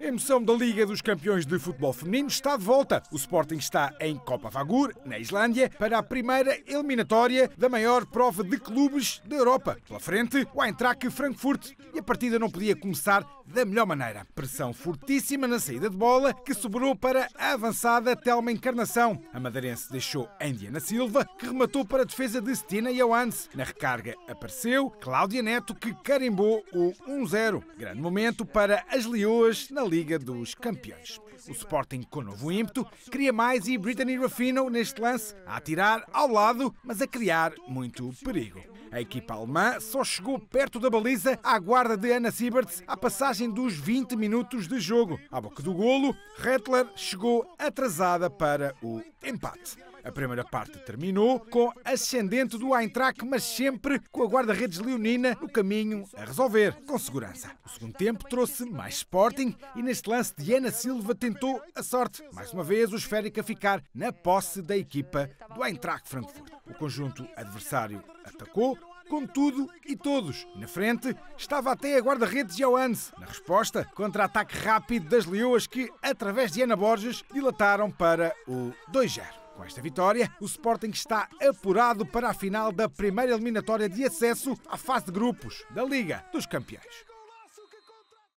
A emoção da Liga dos Campeões de Futebol Feminino está de volta. O Sporting está em Copa Vagur, na Islândia, para a primeira eliminatória da maior prova de clubes da Europa. Pela frente, o Eintracht Frankfurt. E a partida não podia começar da melhor maneira. Pressão fortíssima na saída de bola, que sobrou para a avançada Telma Encarnação. A madeirense deixou Indiana Silva, que rematou para a defesa de Stina Joans. Na recarga apareceu Cláudia Neto, que carimbou o 1-0. Grande momento para as leoas na Liga dos Campeões. O Sporting, com novo ímpeto, cria mais e Brittany Ruffino neste lance, a atirar ao lado, mas a criar muito perigo. A equipa alemã só chegou perto da baliza à guarda de Anna Sieberts à passagem dos 20 minutos de jogo. À boca do golo, Rettler chegou atrasada para o empate. A primeira parte terminou com ascendente do Eintracht, mas sempre com a guarda-redes leonina no caminho a resolver, com segurança. O segundo tempo trouxe mais Sporting e neste lance Diana Silva tentou a sorte. Mais uma vez o esférico a ficar na posse da equipa do Eintracht Frankfurt. O conjunto adversário atacou, com tudo e todos. Na frente estava até a guarda-redes Joannes. Na resposta, contra-ataque rápido das Leoas que, através de Ana Borges, dilataram para o 2-0. Com esta vitória, o Sporting está apurado para a final da primeira eliminatória de acesso à fase de grupos da Liga dos Campeões.